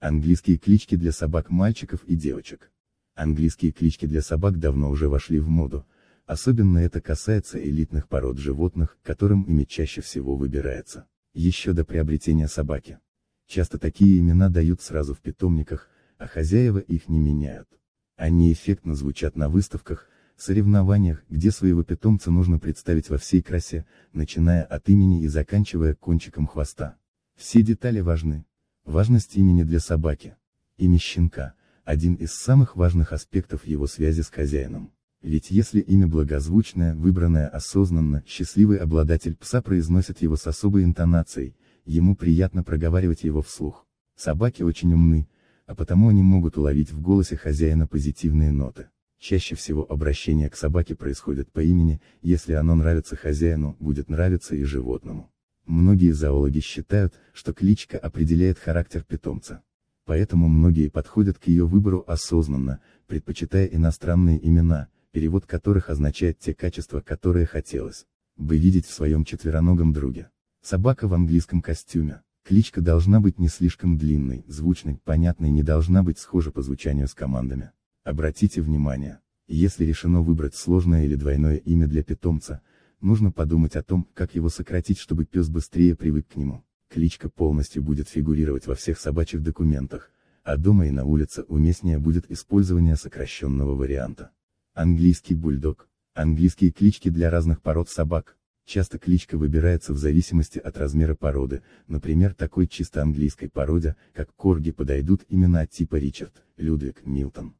Английские клички для собак мальчиков и девочек. Английские клички для собак давно уже вошли в моду, особенно это касается элитных пород животных, которым имя чаще всего выбирается, еще до приобретения собаки. Часто такие имена дают сразу в питомниках, а хозяева их не меняют. Они эффектно звучат на выставках, соревнованиях, где своего питомца нужно представить во всей красе, начиная от имени и заканчивая кончиком хвоста. Все детали важны. Важность имени для собаки. Имя щенка – один из самых важных аспектов его связи с хозяином. Ведь если имя благозвучное, выбранное осознанно, счастливый обладатель пса произносит его с особой интонацией, ему приятно проговаривать его вслух. Собаки очень умны, а потому они могут уловить в голосе хозяина позитивные ноты. Чаще всего обращение к собаке происходит по имени, если оно нравится хозяину, будет нравиться и животному. Многие зоологи считают, что кличка определяет характер питомца. Поэтому многие подходят к ее выбору осознанно, предпочитая иностранные имена, перевод которых означает те качества, которые хотелось бы видеть в своем четвероногом друге. Собака в английском костюме. Кличка должна быть не слишком длинной, звучной, понятной, не должна быть схожа по звучанию с командами. Обратите внимание, если решено выбрать сложное или двойное имя для питомца, нужно подумать о том, как его сократить, чтобы пес быстрее привык к нему. Кличка полностью будет фигурировать во всех собачьих документах, а дома и на улице уместнее будет использование сокращенного варианта. Английский бульдог. Английские клички для разных пород собак. Часто кличка выбирается в зависимости от размера породы, например такой чисто английской породе, как корги подойдут имена типа Ричард, Людвиг, Милтон.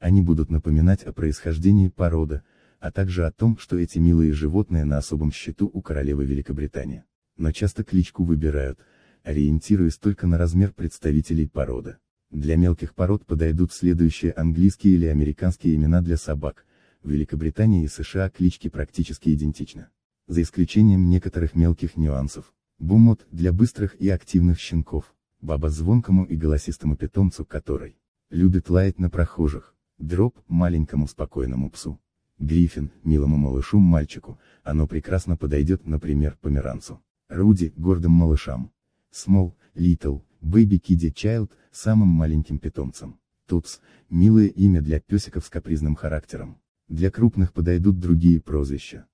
Они будут напоминать о происхождении породы, а также о том, что эти милые животные на особом счету у королевы Великобритании. Но часто кличку выбирают, ориентируясь только на размер представителей породы. Для мелких пород подойдут следующие английские или американские имена для собак. В Великобритании и США клички практически идентичны. За исключением некоторых мелких нюансов. Бумот для быстрых и активных щенков. Баба звонкому и голосистому питомцу, который любит лаять на прохожих. Дроп маленькому спокойному псу. Гриффин, милому малышу мальчику, оно прекрасно подойдет, например, померанцу. Руди, гордым малышам. Смол, Литл, Бэйби Киди Чайлд, самым маленьким питомцем. Тупс, милое имя для песиков с капризным характером. Для крупных подойдут другие прозвища.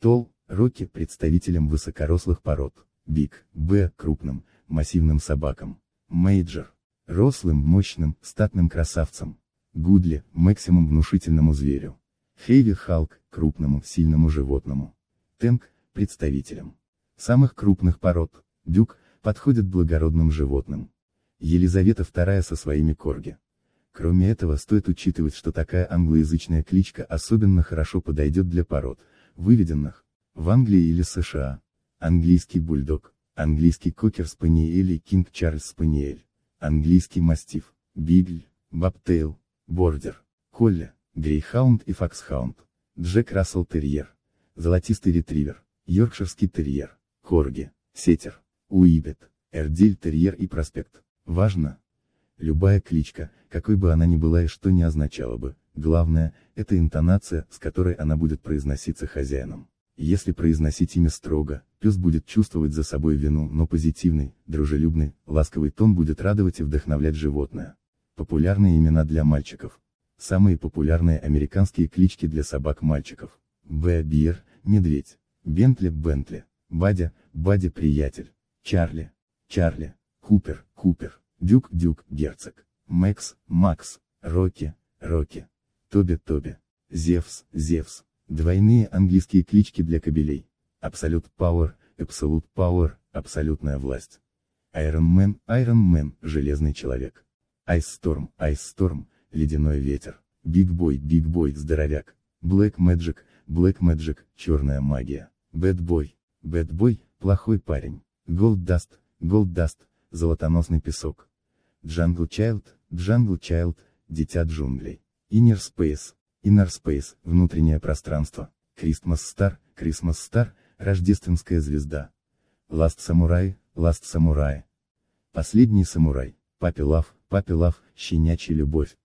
Тол, Рокки, представителям высокорослых пород. Биг, Б, крупным, массивным собакам. Мейджор, рослым, мощным, статным красавцем. Гудли, максимум внушительному зверю. Хейви Халк – крупному, сильному животному. Тенк – представителям. Самых крупных пород, дюк, подходит благородным животным. Елизавета II со своими корги. Кроме этого стоит учитывать, что такая англоязычная кличка особенно хорошо подойдет для пород, выведенных в Англии или США. Английский бульдог, английский кокер спаниель и кинг Чарльз спаниель, английский мастиф, бигль, бобтейл, бордер, колля, Грейхаунд и Фоксхаунд, Джек Рассел Терьер, Золотистый Ретривер, Йоркширский Терьер, Корги, Сетер, Уибет, Эрдиль Терьер и Проспект. Важно! Любая кличка, какой бы она ни была и что не означала бы, главное, это интонация, с которой она будет произноситься хозяином. Если произносить имя строго, пес будет чувствовать за собой вину, но позитивный, дружелюбный, ласковый тон будет радовать и вдохновлять животное. Популярные имена для мальчиков. Самые популярные американские клички для собак мальчиков. Бэбир, медведь. Бентли, Бентли. Бадя, Бадя приятель. Чарли, Чарли. Купер, Купер. Дюк, Дюк, Герцог. Мэкс, Макс. Рокки, Рокки. Тоби, Тоби. Зевс, Зевс. Двойные английские клички для кобелей. Абсолют Пауэр, Абсолют Пауэр, абсолютная власть. Iron Man, Iron Man, железный человек. Ice Storm, Ice ледяной ветер, Биг Бой, Биг Бой, здоровяк, Блэк Мэджик, Блэк Мэджик, черная магия, Бэт Бой, Бэт Бой, плохой парень, Голд Даст, Голд Даст, золотоносный песок, Джангл Чайлд, Джангл Чайлд, дитя джунглей, Иннер Спейс, Иннер Спейс, внутреннее пространство, Christmas Стар, Christmas Стар, рождественская звезда, Ласт Самурай, Ласт Самурай, последний самурай, Папи Лав, Папи Лав, щенячья любовь.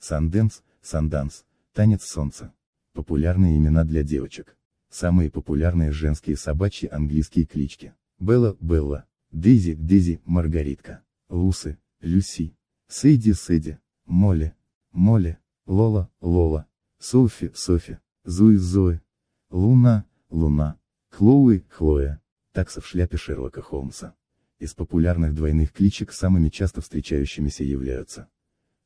Санденс, Санданс, Танец Солнца. Популярные имена для девочек. Самые популярные женские собачьи английские клички. Белла, Белла. Дейзи, Дейзи, Маргаритка. Лусы, Люси. Сэйди, Сэйди. Молли, Молли. Лола, Лола. Софи, Софи. Зуи, Зои. Луна, Луна. Хлоуи, Хлоя. Такса в шляпе Шерлока Холмса. Из популярных двойных кличек самыми часто встречающимися являются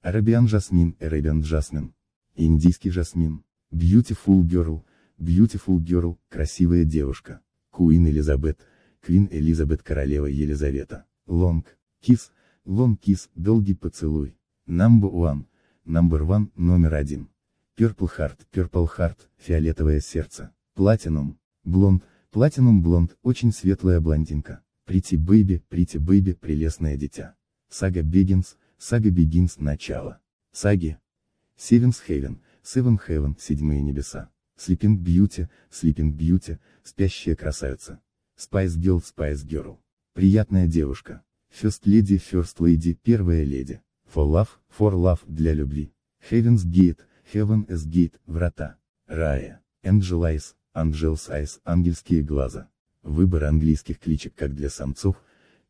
Arabian Jasmine, Arabian Jasmine. Индийский жасмин. Beautiful Girl, Beautiful Girl, красивая девушка. Queen Elizabeth, Queen Elizabeth, королева Елизавета. Long, Kiss, Long Kiss, долгий поцелуй. Number One, Number One, номер один. Purple Heart, Purple Heart, фиолетовое сердце. Platinum, Blonde, Platinum Blonde, очень светлая блондинка. Pretty Baby, Pretty Baby, прелестное дитя. Saga Begins. Сага Begins – начало. Саги. Севенс Хевен, Севен Хевен Седьмые небеса. Слипинг Бьюти, Слипинг Бьюти Спящая красавица. Спайс Girl, Спайс Герл Приятная девушка. First Lady, First Lady, Первая леди. For Love, For Love, для любви. Heaven's Gate, Heaven is Gate, врата. Рая. Angel Eyes, Angel's Eyes, ангельские глаза. Выбор английских кличек как для самцов,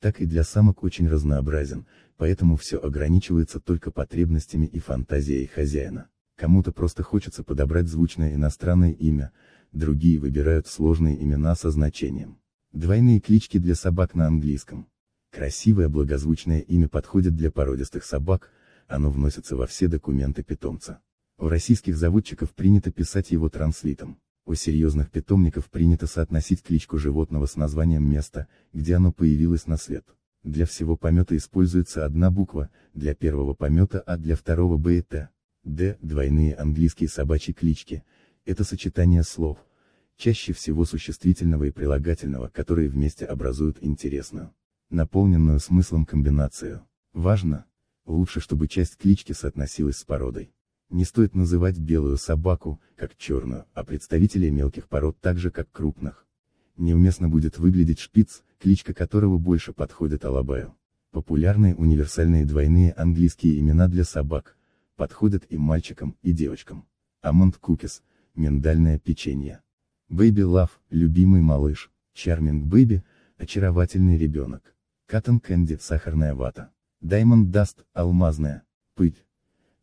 так и для самок очень разнообразен, поэтому все ограничивается только потребностями и фантазией хозяина. Кому-то просто хочется подобрать звучное иностранное имя, другие выбирают сложные имена со значением. Двойные клички для собак на английском. Красивое благозвучное имя подходит для породистых собак, оно вносится во все документы питомца. У российских заводчиков принято писать его транслитом. У серьезных питомников принято соотносить кличку животного с названием места, где оно появилось на свет. Для всего помета используется одна буква, для первого помета А, для второго Б и Т. Д. Двойные английские собачьи клички. Это сочетание слов, чаще всего существительного и прилагательного, которые вместе образуют интересную, наполненную смыслом комбинацию. Важно, лучше чтобы часть клички соотносилась с породой. Не стоит называть белую собаку, как черную, а представителей мелких пород так же, как крупных. Неуместно будет выглядеть шпиц, кличка которого больше подходит Алабаю. Популярные универсальные двойные английские имена для собак, подходят и мальчикам, и девочкам. Амонд Кукис, миндальное печенье. Бэйби Лав, любимый малыш, Чарминг Бэйби, очаровательный ребенок. Каттон Кэнди, сахарная вата. Даймонд Даст, алмазная, пыль.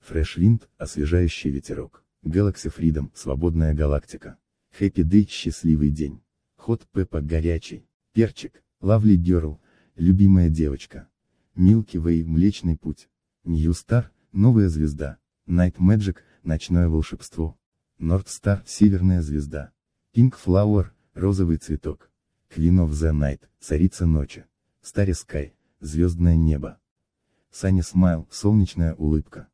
Fresh Wind – освежающий ветерок. Galaxy Freedom – свободная галактика. Happy Day – счастливый день. Hot Peppa – горячий. Перчик. Lovely Girl – любимая девочка. Milky Way – млечный путь. New Star – новая звезда. Night Magic – ночное волшебство. North Star – северная звезда. Pink Flower – розовый цветок. Queen of the Night – царица ночи. Starry Sky – звездное небо. Sunny Smile – солнечная улыбка.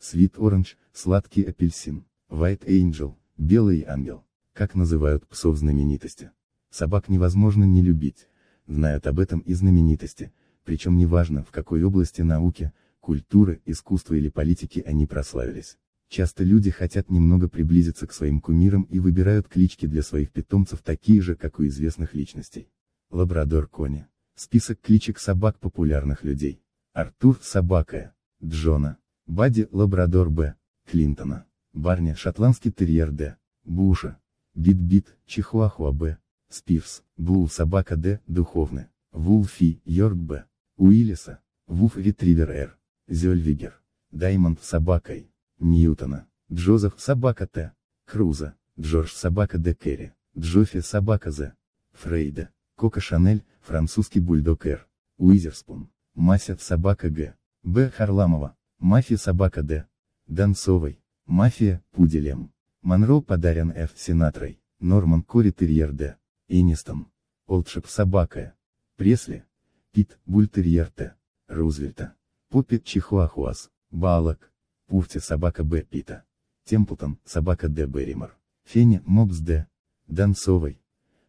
Sweet Orange, сладкий апельсин, White Angel, белый ангел. Как называют псов знаменитости? Собак невозможно не любить, знают об этом и знаменитости, причем неважно в какой области науки, культуры, искусства или политики они прославились. Часто люди хотят немного приблизиться к своим кумирам и выбирают клички для своих питомцев такие же, как у известных личностей. Лабрадор Кони. Список кличек собак популярных людей. Артур Собака. Джона. Бади, Лабрадор Б. Клинтона. Барни, Шотландский терьер Д. Буша. Бит-бит, Чихуахуа Б. Спирс, Блу, Собака Д. Духовны. Вулфи, Йорк Б. Уиллиса. Вуф Ретривер Р. Зельвигер. Даймонд, Собакой. Ньютона. Джозеф, Собака Т. Круза. Джордж, Собака Д. Керри. Джоффи, Собака З. Фрейда. Кока Шанель, французский бульдог Р. Уизерспун. Мася, Собака Г. Б. Харламова. Мафия собака Д. Донцовой. Мафия, пуделем. Монро подарен Ф. Синатрой. Норман Кори Терьер Д. Энистон. Олдшип собака. Пресли. Пит, Бультерьер Т. Рузвельта. Поппит Чихуахуас. Балок. Пурти собака Б. Пита. Темплтон, собака Д. Берримор. Фенни, Мопс Д. Донцовой.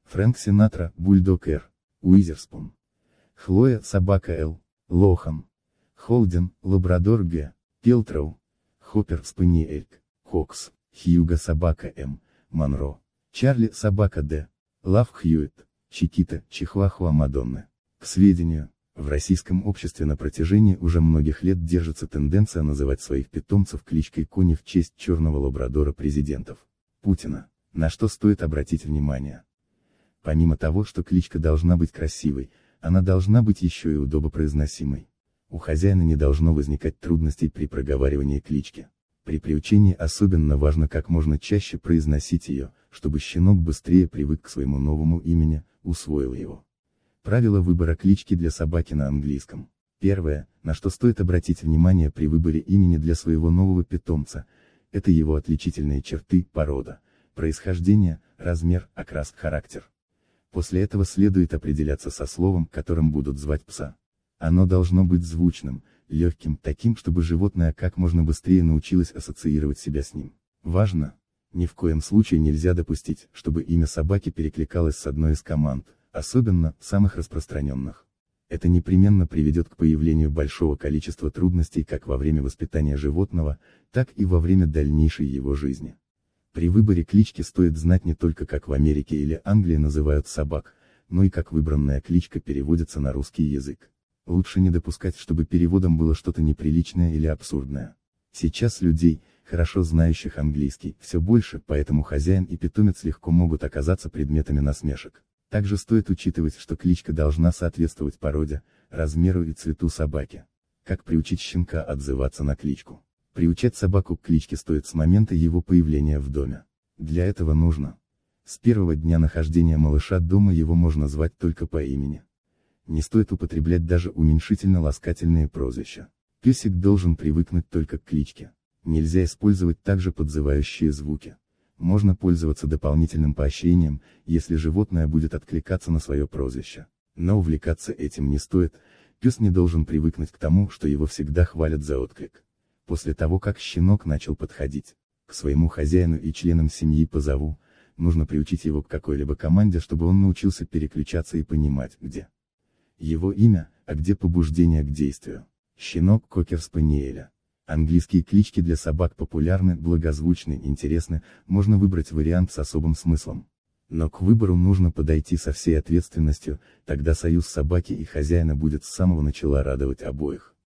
Фрэнк Синатра, Бульдог Р. Уизерспун. Хлоя, собака Л. Лохан. Холден, Лабрадор Г. Пелтроу. Хоппер Спаниельк. Хокс. Хьюга Собака М. Монро. Чарли Собака Д. Лав Хьюит. Чикита Чихуахуа Мадонны. К сведению, в российском обществе на протяжении уже многих лет держится тенденция называть своих питомцев кличкой кони в честь черного лабрадора президентов. Путина. На что стоит обратить внимание? Помимо того, что кличка должна быть красивой, она должна быть еще и удобопроизносимой. У хозяина не должно возникать трудностей при проговаривании клички. При приучении особенно важно как можно чаще произносить ее, чтобы щенок быстрее привык к своему новому имени, усвоил его. Правила выбора клички для собаки на английском. Первое, на что стоит обратить внимание при выборе имени для своего нового питомца, это его отличительные черты, порода, происхождение, размер, окрас, характер. После этого следует определяться со словом, которым будут звать пса. Оно должно быть звучным, легким, таким, чтобы животное как можно быстрее научилось ассоциировать себя с ним. Важно! Ни в коем случае нельзя допустить, чтобы имя собаки перекликалось с одной из команд, особенно, самых распространенных. Это непременно приведет к появлению большого количества трудностей как во время воспитания животного, так и во время дальнейшей его жизни. При выборе клички стоит знать не только как в Америке или Англии называют собак, но и как выбранная кличка переводится на русский язык. Лучше не допускать, чтобы переводом было что-то неприличное или абсурдное. Сейчас людей, хорошо знающих английский, все больше, поэтому хозяин и питомец легко могут оказаться предметами насмешек. Также стоит учитывать, что кличка должна соответствовать породе, размеру и цвету собаки. Как приучить щенка отзываться на кличку? Приучать собаку к кличке стоит с момента его появления в доме. Для этого нужно. С первого дня нахождения малыша дома его можно звать только по имени не стоит употреблять даже уменьшительно-ласкательные прозвища. Песик должен привыкнуть только к кличке. Нельзя использовать также подзывающие звуки. Можно пользоваться дополнительным поощрением, если животное будет откликаться на свое прозвище. Но увлекаться этим не стоит, пес не должен привыкнуть к тому, что его всегда хвалят за отклик. После того, как щенок начал подходить к своему хозяину и членам семьи по зову, нужно приучить его к какой-либо команде, чтобы он научился переключаться и понимать, где его имя, а где побуждение к действию. Щенок Кокер Спаниеля. Английские клички для собак популярны, благозвучны, интересны, можно выбрать вариант с особым смыслом. Но к выбору нужно подойти со всей ответственностью, тогда союз собаки и хозяина будет с самого начала радовать обоих.